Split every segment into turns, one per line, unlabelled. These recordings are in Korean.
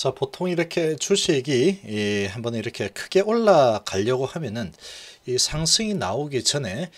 자 보통 이렇게 주식이 이 한번 이렇게 크게 올라가려고 하면은 이 상승이 나오기 전에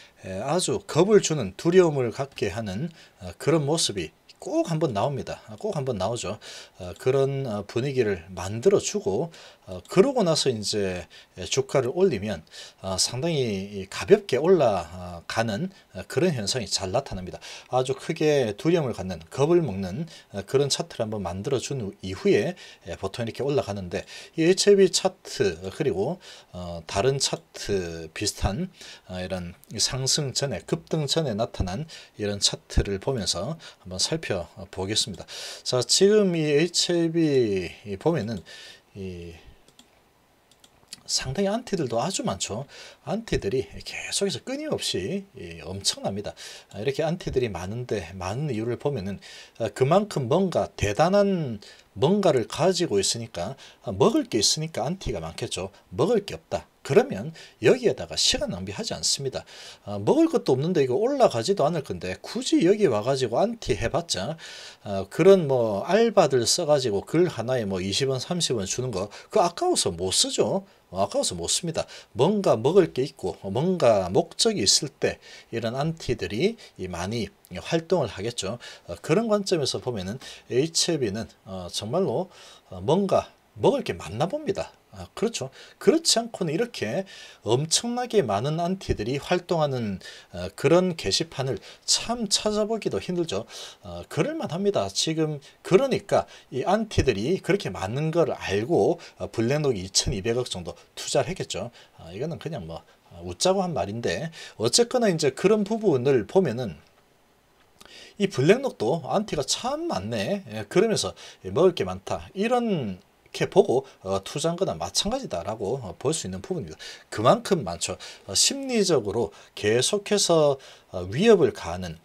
아주 겁을 주는 두려움을 갖게 하는 어, 그런 모습이 꼭 한번 나옵니다. 아, 꼭 한번 나오죠. 어, 그런 어, 분위기를 만들어주고 어, 그러고 나서 이제 주가를 올리면 어, 상당히 가볍게 올라가는 어, 그런 현상이 잘 나타납니다. 아주 크게 두려움을 갖는 겁을 먹는 그런 차트를 한번 만들어 준 이후에 예, 보통 이렇게 올라가는데 HLB 차트 그리고 다른 차트 비슷한 이런 상승 전에 급등 전에 나타난 이런 차트를 보면서 한번 살펴보겠습니다. 자 지금 이 HLB 보면은 이 상당히 안티들도 아주 많죠. 안티들이 계속해서 끊임없이 예, 엄청납니다. 이렇게 안티들이 많은데 많은 이유를 보면은 아, 그만큼 뭔가 대단한 뭔가를 가지고 있으니까 아, 먹을 게 있으니까 안티가 많겠죠. 먹을 게 없다. 그러면 여기에다가 시간 낭비하지 않습니다. 아, 먹을 것도 없는데 이거 올라가지도 않을 건데 굳이 여기 와가지고 안티 해봤자 아, 그런 뭐 알바들 써가지고 글 하나에 뭐 20원 30원 주는 거그 아까워서 못 쓰죠. 아까워서 못 씁니다. 뭔가 먹을 게 있고 뭔가 목적이 있을 때 이런 안티들이 많이 활동을 하겠죠. 어, 그런 관점에서 보면은 HB는 어, 정말로 어, 뭔가 먹을 게 많나 봅니다. 아, 그렇죠. 그렇지 않고는 이렇게 엄청나게 많은 안티들이 활동하는 어, 그런 게시판을 참 찾아보기도 힘들죠. 어, 그럴만합니다. 지금 그러니까 이 안티들이 그렇게 많은 걸 알고 어, 블랙록이 2200억 정도 투자를 했겠죠. 아, 이거는 그냥 뭐 어, 웃자고 한 말인데 어쨌거나 이제 그런 부분을 보면은 이 블랙록도 안티가 참 많네. 예, 그러면서 먹을 게 많다. 이런 이렇게 보고 어, 투자한 거나 마찬가지다라고 어, 볼수 있는 부분입니다. 그만큼 많죠. 어, 심리적으로 계속해서 위협을 가하는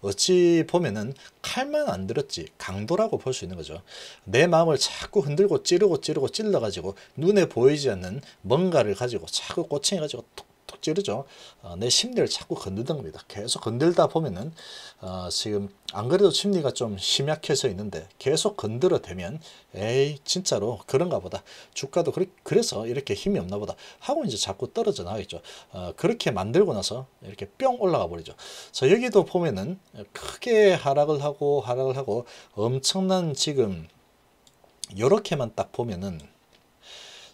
어찌 보면은 칼만 안 들었지 강도라고 볼 수 있는 거죠. 내 마음을 자꾸 흔들고 찌르고 찌르고 찔러가지고 눈에 보이지 않는 뭔가를 가지고 자꾸 꼬챙이 가지고 툭 찌르죠. 어, 내 심리를 자꾸 건드립니다. 계속 건들다 보면은 어, 지금 안 그래도 심리가 좀 심약해서 있는데 계속 건드려 대면 에이 진짜로 그런가 보다. 주가도 그리, 그래서 이렇게 힘이 없나 보다 하고 이제 자꾸 떨어져 나가겠죠. 어, 그렇게 만들고 나서 이렇게 뿅 올라가 버리죠. 자 여기도 보면은 크게 하락을 하고 하락을 하고 엄청난 지금 이렇게만 딱 보면은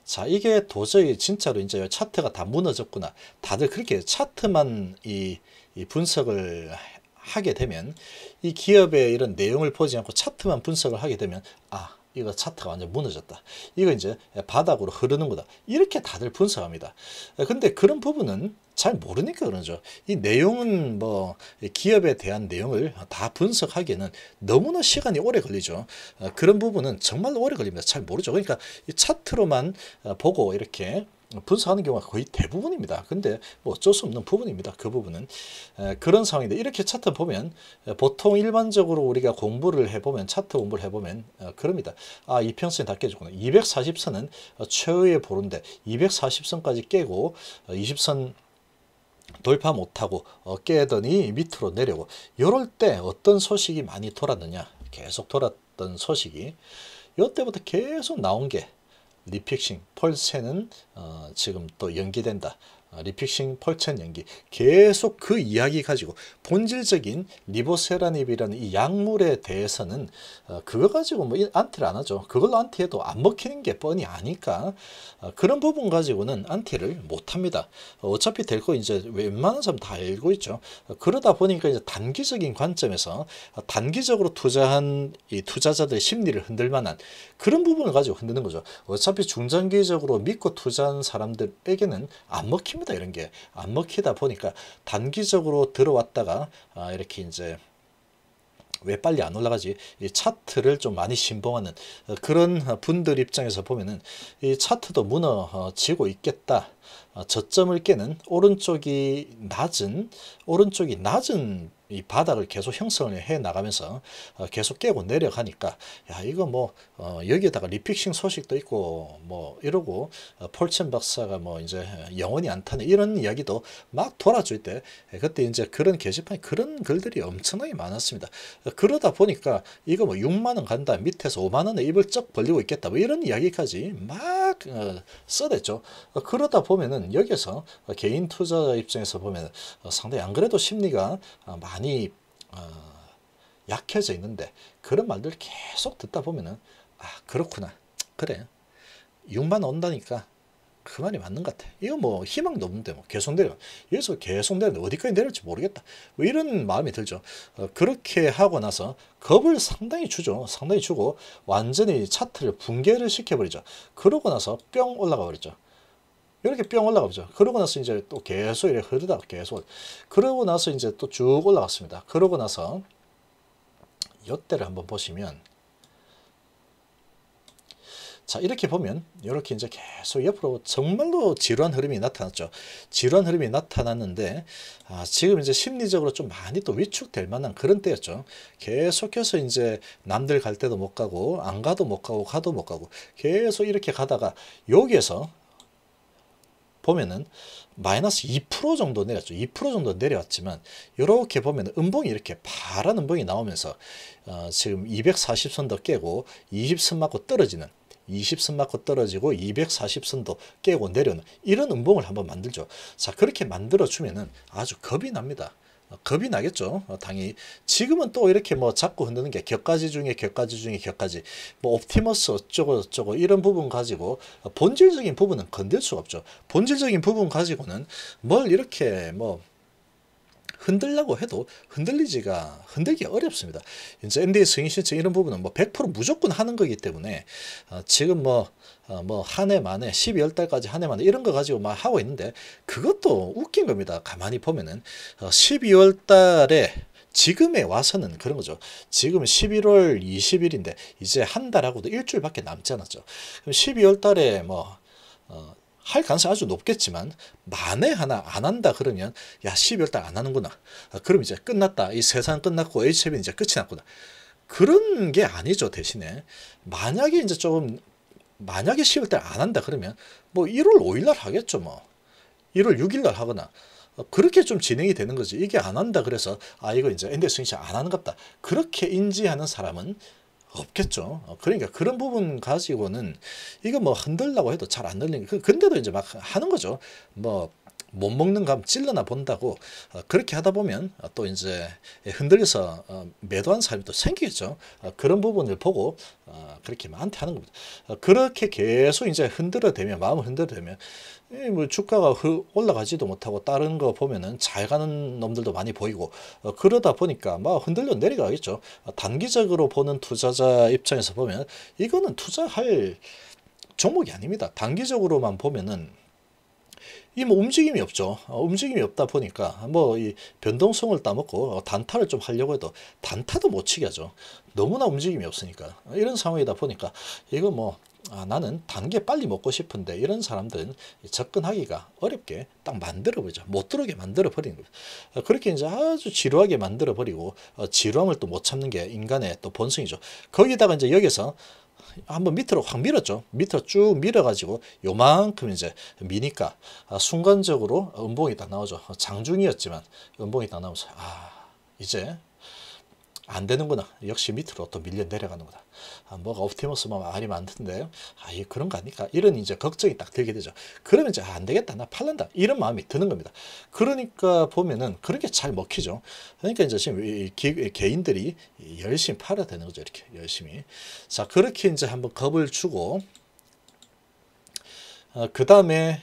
자 이게 도저히 진짜로 이제 차트가 다 무너졌구나 다들 그렇게 차트만 이, 이 분석을 하게 되면 이 기업의 이런 내용을 보지 않고 차트만 분석을 하게 되면 아 이거 차트가 완전 무너졌다. 이거 이제 바닥으로 흐르는 거다. 이렇게 다들 분석합니다. 근데 그런 부분은 잘 모르니까 그러죠. 이 내용은 뭐 기업에 대한 내용을 다 분석하기에는 너무나 시간이 오래 걸리죠. 그런 부분은 정말 오래 걸립니다. 잘 모르죠. 그러니까 이 차트로만 보고 이렇게 분석하는 경우가 거의 대부분입니다. 근데 뭐 어쩔 수 없는 부분입니다. 그 부분은 에, 그런 상황인데 이렇게 차트 보면 에, 보통 일반적으로 우리가 공부를 해보면 차트 공부를 해보면 어, 그럽니다. 아 이평선이 다 깨졌구나. 240선은 어, 최후의 보루인데 240선까지 깨고 어, 20선 돌파 못하고 어, 깨더니 밑으로 내려고 이럴 때 어떤 소식이 많이 돌았느냐 계속 돌았던 소식이 이때부터 계속 나온 게 리픽싱 폴세는 어, 지금 또 연기된다. 아, 리픽싱 펄첸 연기 계속 그 이야기 가지고 본질적인 리보세라닙이라는 이 약물에 대해서는 어, 그거 가지고 뭐 안티를 안 하죠. 그걸로 안티해도 안 먹히는 게 뻔히 아니까 어, 그런 부분 가지고는 안티를 못 합니다. 어, 어차피 될 거 이제 웬만한 사람 다 알고 있죠. 그러다 보니까 이제 단기적인 관점에서 단기적으로 투자한 이 투자자들의 심리를 흔들 만한 그런 부분을 가지고 흔드는 거죠. 어차피 중장기적으로 믿고 투자한 사람들에게는 안 먹힙니다. 먹니다 이런 게 안 먹히다 보니까 단기적으로 들어왔다가 아, 이렇게 이제 왜 빨리 안 올라가지 이 차트를 좀 많이 신봉하는 어, 그런 분들 입장에서 보면은 이 차트도 무너지고 있겠다 어, 저점을 깨는 오른쪽이 낮은 오른쪽이 낮은 이 바닥을 계속 형성을 해 나가면서 어, 계속 깨고 내려가니까 야 이거 뭐어 여기에다가 리픽싱 소식도 있고 뭐 이러고 어 폴첸 박사가 뭐 이제 영원히 안타는 이런 이야기도 막 돌아줄 때 예, 그때 이제 그런 게시판에 그런 글들이 엄청나게 많았습니다 어, 그러다 보니까 이거 뭐 6만원 간다 밑에서 5만원에 입을 쩍 벌리고 있겠다 뭐 이런 이야기까지 막어 써댔죠 그러다 보 보면은 여기서 개인 투자자 입장에서 보면 어, 상당히 안 그래도 심리가 어, 많이 어, 약해져 있는데 그런 말들 계속 듣다 보면은 아 그렇구나 그래 6만 온다니까 그 말이 맞는 것 같아. 이거 뭐 희망도 없는데 뭐 계속 내려. 여기서 계속 내려. 어디까지 내릴지 모르겠다. 뭐 이런 마음이 들죠. 그렇게 하고 나서 겁을 상당히 주죠. 상당히 주고 완전히 차트를 붕괴를 시켜버리죠. 그러고 나서 뿅 올라가 버리죠. 이렇게 뿅 올라가죠. 보 그러고 나서 이제 또 계속 이렇게 흐르다 계속 그러고 나서 이제 또 쭉 올라갔습니다. 그러고 나서 이때를 한번 보시면 자 이렇게 보면 이렇게 이제 계속 옆으로 정말로 지루한 흐름이 나타났죠. 지루한 흐름이 나타났는데 아, 지금 이제 심리적으로 좀 많이 또 위축될 만한 그런 때였죠. 계속해서 이제 남들 갈 때도 못 가고 안 가도 못 가고 가도 못 가고 계속 이렇게 가다가 여기에서 보면은 마이너스 2% 정도 내렸죠. 2% 정도 내려왔지만 이렇게 보면 음봉이 이렇게 파란 음봉이 나오면서 어, 지금 240선도 깨고 20선 맞고 떨어지는 20선 맞고 떨어지고 240선도 깨고 내려는 이런 음봉을 한번 만들죠. 자 그렇게 만들어주면은 아주 겁이 납니다. 어, 겁이 나겠죠. 어, 당연히 지금은 또 이렇게 뭐 자꾸 흔드는 게 격가지 중에 격가지 중에 격가지 뭐 옵티머스 어쩌고 저쩌고 이런 부분 가지고 어, 본질적인 부분은 건들 수 없죠. 본질적인 부분 가지고는 뭘 이렇게 뭐 흔들려고 해도 흔들리지가 흔들기 어렵습니다. 이제 NDA 승인 신청 이런 부분은 뭐 100% 무조건 하는 거기 때문에 어, 지금 뭐 어, 뭐한 해 만에 12월 달까지 한 해 만에 이런 거 가지고 막 하고 있는데 그것도 웃긴 겁니다. 가만히 보면은 어, 12월 달에 지금에 와서는 그런 거죠. 지금 11월 20일인데 이제 한 달하고도 일주일밖에 남지 않았죠. 그럼 12월 달에 뭐 어, 할 가능성이 아주 높겠지만 만에 하나 안 한다 그러면 야 12월 달안 하는구나 아, 그럼 이제 끝났다 이 세상 끝났고 HCV 이제 끝이 났구나 그런 게 아니죠 대신에 만약에 이제 조금 만약에 10월 달안 한다 그러면 뭐 1월 5일 날 하겠죠 뭐 1월 6일 날 하거나 어, 그렇게 좀 진행이 되는 거지 이게 안 한다 그래서 아 이거 이제 엔데스 인식 안 하는 갑다 그렇게 인지하는 사람은 없겠죠. 어, 그러니까 그런 부분 가지고는 이거 뭐 흔들라고 해도 잘 안 흔들리는 그, 근데도 이제 막 하는 거죠. 뭐 못 먹는 감 찔러나 본다고 어, 그렇게 하다 보면 또 이제 흔들려서 어, 매도한 사람이 또 생기겠죠. 그런 부분을 보고 그렇게 많한테 하는 겁니다. 그렇게 계속 이제 흔들어 대면 마음을 흔들어 대면 예, 뭐 주가가 올라가지도 못하고 다른 거 보면은 잘 가는 놈들도 많이 보이고 어, 그러다 보니까 막 흔들려 내려가겠죠. 아, 단기적으로 보는 투자자 입장에서 보면 이거는 투자할 종목이 아닙니다. 단기적으로만 보면은 이 뭐 움직임이 없죠. 어, 움직임이 없다 보니까 뭐 이 변동성을 따먹고 어, 단타를 좀 하려고 해도 단타도 못 치게 하죠. 너무나 움직임이 없으니까 이런 상황이다 보니까 이거 뭐 아, 나는 단게 빨리 먹고 싶은데 이런 사람들은 접근하기가 어렵게 딱 만들어버리죠. 못 들어게 오 만들어버리는 거예요. 어, 그렇게 이제 아주 지루하게 만들어버리고 어, 지루함을 또못 참는 게 인간의 또 본성이죠. 거기다가 이제 여기서 한번 밑으로 확 밀었죠. 밑으로 쭉 밀어가지고 요만큼 이제 미니까 아, 순간적으로 음봉이 딱 나오죠. 장중이었지만 음봉이 딱나오면아 이제 안 되는구나. 역시 밑으로 또 밀려 내려가는구나. 아, 뭐가 옵티머스만 아니면 안 된대. 아, 예, 그런 거 아닐까? 이런 이제 걱정이 딱 들게 되죠. 그러면 이제 아, 안 되겠다. 나 팔란다. 이런 마음이 드는 겁니다. 그러니까 보면은 그런게 잘 먹히죠. 그러니까 이제 지금 이, 기, 개인들이 열심히 팔아야 되는 거죠. 이렇게 열심히. 자, 그렇게 이제 한번 겁을 주고 어, 그 다음에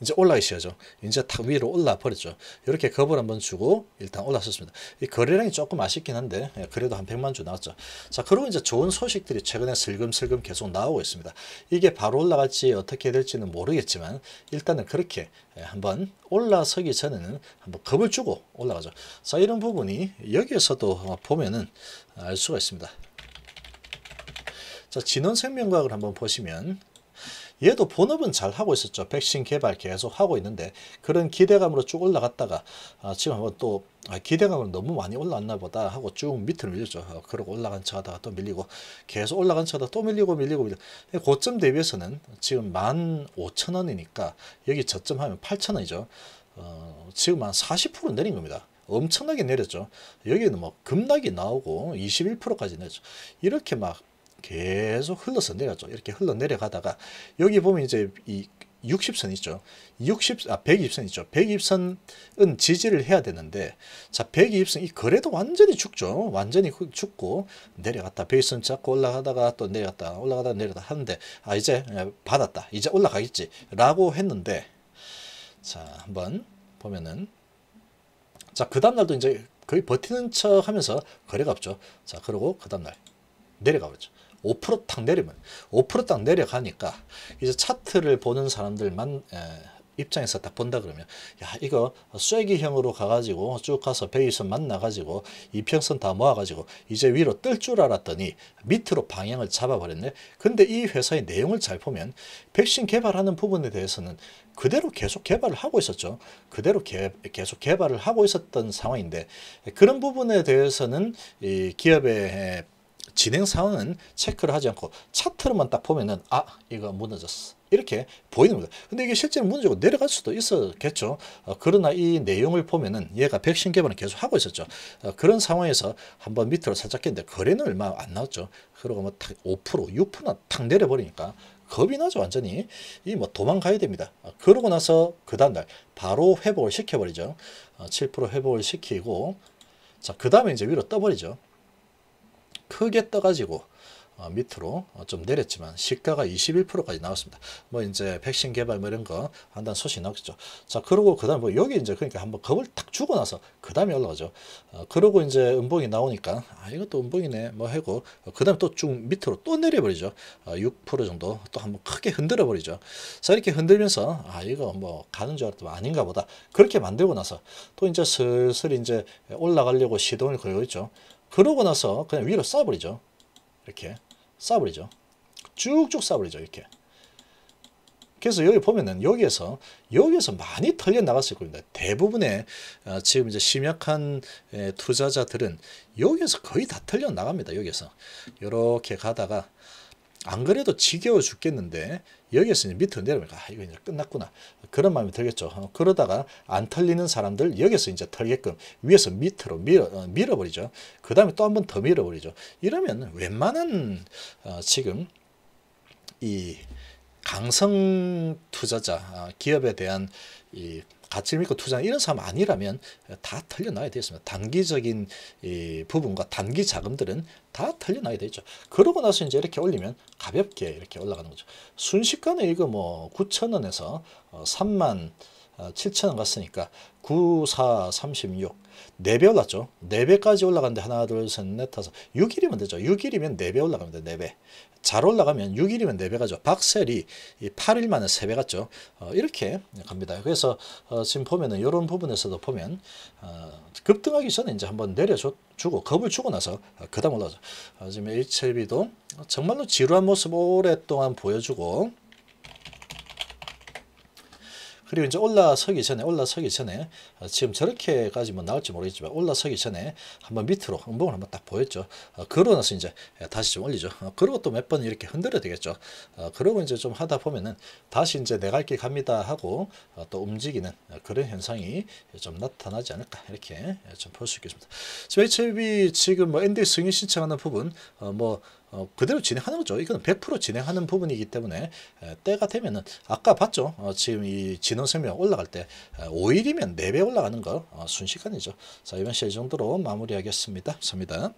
이제 올라가셔야죠 이제 탁 위로 올라 버렸죠. 이렇게 겁을 한번 주고 일단 올라섰습니다이 거래량이 조금 아쉽긴 한데 예, 그래도 한 100만 주 나왔죠. 자 그리고 이제 좋은 소식들이 최근에 슬금슬금 계속 나오고 있습니다. 이게 바로 올라갈지 어떻게 될지는 모르겠지만 일단은 그렇게 예, 한번 올라서기 전에는 한번 겁을 주고 올라가죠. 자 이런 부분이 여기에서도 보면은 알 수가 있습니다. 자, 진원생명과학을 한번 보시면 얘도 본업은 잘 하고 있었죠. 백신 개발 계속 하고 있는데 그런 기대감으로 쭉 올라갔다가 아, 지금 한번 또 아, 기대감은 너무 많이 올라왔나 보다 하고 쭉 밑으로 밀렸죠. 아, 그러고 올라간 척 하다가 또 밀리고 계속 올라간 척 하다가 또 밀리고 밀리고 밀리고 고점 대비해서는 지금 만 오천 원이니까 여기 저점하면 팔천 원이죠. 어, 지금 한 사십 프로 내린 겁니다. 엄청나게 내렸죠. 여기는 뭐 급락이 나오고 21%까지 내죠. 이렇게 막 계속 흘러서 내려죠 이렇게 흘러 내려가다가 여기 보면 이제 이 60선 있죠. 60, 아, 120선 있죠. 120선은 지지를 해야 되는데, 자, 120선, 이 그래도 완전히 죽죠. 완전히 죽고, 내려갔다. 120선 잡고 올라가다가 또 내려갔다. 올라가다 내려다 하는데, 아, 이제 예, 받았다. 이제 올라가겠지. 라고 했는데, 자, 한번 보면은, 자, 그 다음날도 이제 거의 버티는 척 하면서 거래가 없죠. 자, 그러고 그 다음날 내려가 버렸죠. 5탁 내리면 5%딱 내려가니까 이제 차트를 보는 사람들만 에, 입장에서 딱 본다 그러면 야 이거 쐐기형으로 가가지고 쭉 가서 베이선 만나가지고 이평선 다 모아가지고 이제 위로 뜰 줄 알았더니 밑으로 방향을 잡아버렸네. 근데 이 회사의 내용을 잘 보면 백신 개발하는 부분에 대해서는 그대로 계속 개발을 하고 있었죠. 그대로 개, 계속 개발을 하고 있었던 상황인데 그런 부분에 대해서는 이 기업의 진행 상황은 체크를 하지 않고 차트로만 딱 보면은 아 이거 무너졌어 이렇게 보이는 거예요. 근데 이게 실제 문제고 내려갈 수도 있었겠죠. 어, 그러나 이 내용을 보면은 얘가 백신 개발을 계속 하고 있었죠. 어, 그런 상황에서 한번 밑으로 살짝 했는데 거래는 얼마 안 나왔죠. 그러고 뭐탁 5%, 6%나 탁 내려버리니까 겁이 나죠 완전히 이 뭐 도망가야 됩니다 아, 그러고 나서 그 다음날 바로 회복을 시켜버리죠 아, 어, 7% 회복을 시키고 자 그 다음에 이제 위로 떠버리죠 크게 떠가지고 어, 밑으로 어, 좀 내렸지만 시가가 21%까지 나왔습니다. 뭐 이제 백신 개발 뭐 이런 거 한다는 소식이 나왔겠죠자 그러고 그 다음에 뭐 여기 이제 그러니까 한번 겁을 탁 주고 나서 그 다음에 올라가죠. 어, 그러고 이제 음봉이 나오니까 아 이것도 음봉이네 뭐 하고 어, 그 다음에 또 쭉 밑으로 또 내려버리죠. 어, 6% 정도 또 한번 크게 흔들어 버리죠. 자 이렇게 흔들면서 아 이거 뭐 가는 줄 알았더니 아닌가 보다 그렇게 만들고 나서 또 이제 슬슬 이제 올라가려고 시동을 걸고 있죠. 그러고 나서 그냥 위로 쏴버리죠. 이렇게 쏴버리죠. 쭉쭉 쏴버리죠. 이렇게. 그래서 여기 보면은 여기에서 여기에서 많이 털려 나갔을 겁니다. 대부분의 어, 지금 이제 심약한 에, 투자자들은 여기에서 거의 다 털려 나갑니다. 여기서 에 이렇게 가다가 안 그래도 지겨워 죽겠는데 여기에서 이제 밑으로 내려오니까 아, 이거 이제 끝났구나 그런 마음이 들겠죠 어, 그러다가 안 털리는 사람들 여기서 이제 털게끔 위에서 밑으로 밀어, 어, 밀어버리죠 그 다음에 또 한 번 더 밀어버리죠 이러면 웬만한 어, 지금 이 강성 투자자 어, 기업에 대한 이 가치를 믿고 투자한 이런 사람 아니라면 다 털려나야 되겠습니다. 단기적인 이 부분과 단기 자금들은 다 털려나야 되죠. 그러고 나서 이제 이렇게 올리면 가볍게 이렇게 올라가는 거죠. 순식간에 이거 뭐 9천원에서 3만 어, 7천원 어, 갔으니까 9, 4, 36, 4배 올랐죠. 4배까지 올라간데 하나, 둘, 셋, 넷, 다섯, 6일이면 되죠. 6일이면 4배 올라갑니다. 4배. 잘 올라가면 6일이면 4배가죠. 박셀이 8일 만에 3배 같죠. 어, 이렇게 갑니다. 그래서 어, 지금 보면은 이런 부분에서도 보면 어, 급등하기 전에 이제 한번 내려주고 겁을 주고 나서 어, 그다음 올라가죠. 어, 지금 HLB도 정말로 지루한 모습 오랫동안 보여주고 그리고 이제 올라서기 전에 올라서기 전에 어, 지금 저렇게까지 뭐 나올지 모르겠지만 올라서기 전에 한번 밑으로 음봉을 한번 딱 보였죠. 어, 그러고 나서 이제 예, 다시 좀 올리죠. 어, 그리고 또 몇 번 이렇게 흔들어야 되겠죠. 그러고 이제 좀 하다 보면은 다시 이제 내갈길 갑니다 하고 또 움직이는 그런 현상이 좀 나타나지 않을까 이렇게 좀 볼 수 있겠습니다. 지금 HLB 지금 뭐 ND 승인 신청하는 부분 뭐 어, 그대로 진행하는 거죠. 이거는100% 진행하는 부분이기 때문에 에, 때가 되면은 아까 봤죠. 어, 지금 이 진원 설명 올라갈 때 에, 5일이면 4배 올라가는 거 어, 순식간이죠. 자 이번 시간 정도로 마무리하겠습니다. 감사합니다.